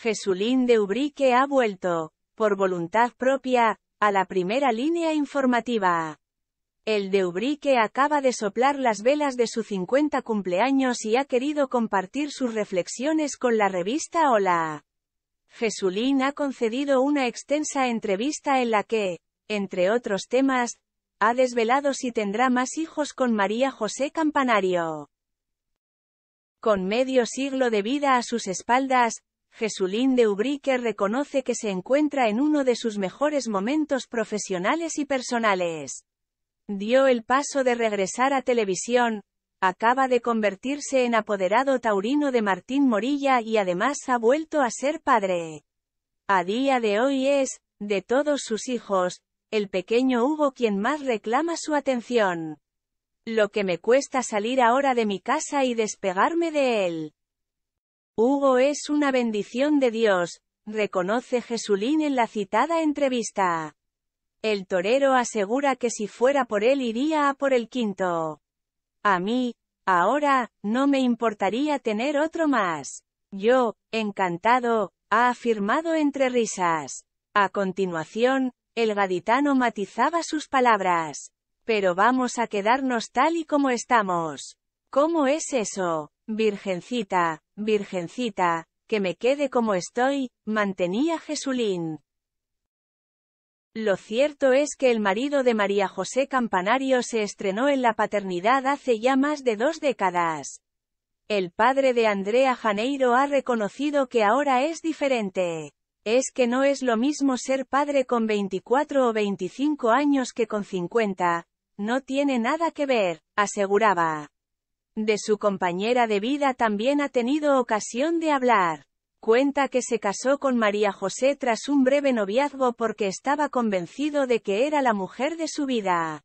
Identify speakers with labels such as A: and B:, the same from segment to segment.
A: Jesulín de Ubrique ha vuelto, por voluntad propia, a la primera línea informativa. El de Ubrique acaba de soplar las velas de su 50 cumpleaños y ha querido compartir sus reflexiones con la revista Hola. Jesulín ha concedido una extensa entrevista en la que, entre otros temas, ha desvelado si tendrá más hijos con María José Campanario. Con medio siglo de vida a sus espaldas, Jesulín de Ubrique reconoce que se encuentra en uno de sus mejores momentos profesionales y personales. Dio el paso de regresar a televisión, acaba de convertirse en apoderado taurino de Martín Morilla y además ha vuelto a ser padre. A día de hoy es, de todos sus hijos, el pequeño Hugo quien más reclama su atención. Lo que me cuesta salir ahora de mi casa y despegarme de él. Hugo es una bendición de Dios, reconoce Jesulín en la citada entrevista. El torero asegura que si fuera por él iría a por el quinto. A mí, ahora, no me importaría tener otro más. Yo, encantado, ha afirmado entre risas. A continuación, el gaditano matizaba sus palabras. Pero vamos a quedarnos tal y como estamos. ¿Cómo es eso? Virgencita, Virgencita, que me quede como estoy, mantenía Jesulín. Lo cierto es que el marido de María José Campanario se estrenó en la paternidad hace ya más de dos décadas. El padre de Andrea Janeiro ha reconocido que ahora es diferente. Es que no es lo mismo ser padre con 24 o 25 años que con 50. No tiene nada que ver, aseguraba de su compañera de vida también ha tenido ocasión de hablar. Cuenta que se casó con María José tras un breve noviazgo porque estaba convencido de que era la mujer de su vida.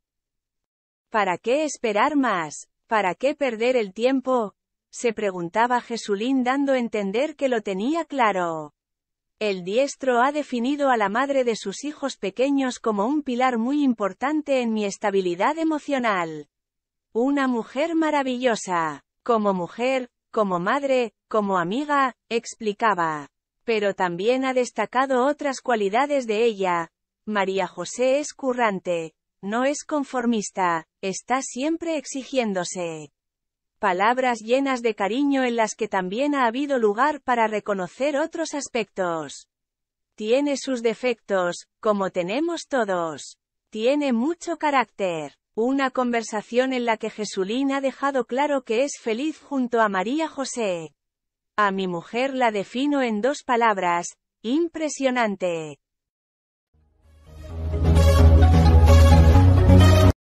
A: ¿Para qué esperar más? ¿Para qué perder el tiempo? se preguntaba Jesulín dando a entender que lo tenía claro. El diestro ha definido a la madre de sus hijos pequeños como un pilar muy importante en mi estabilidad emocional. Una mujer maravillosa. Como mujer, como madre, como amiga, explicaba. Pero también ha destacado otras cualidades de ella. María José es currante. No es conformista, está siempre exigiéndose. Palabras llenas de cariño en las que también ha habido lugar para reconocer otros aspectos. Tiene sus defectos, como tenemos todos. Tiene mucho carácter. Una conversación en la que Jesulín ha dejado claro que es feliz junto a María José. A mi mujer la defino en dos palabras, impresionante.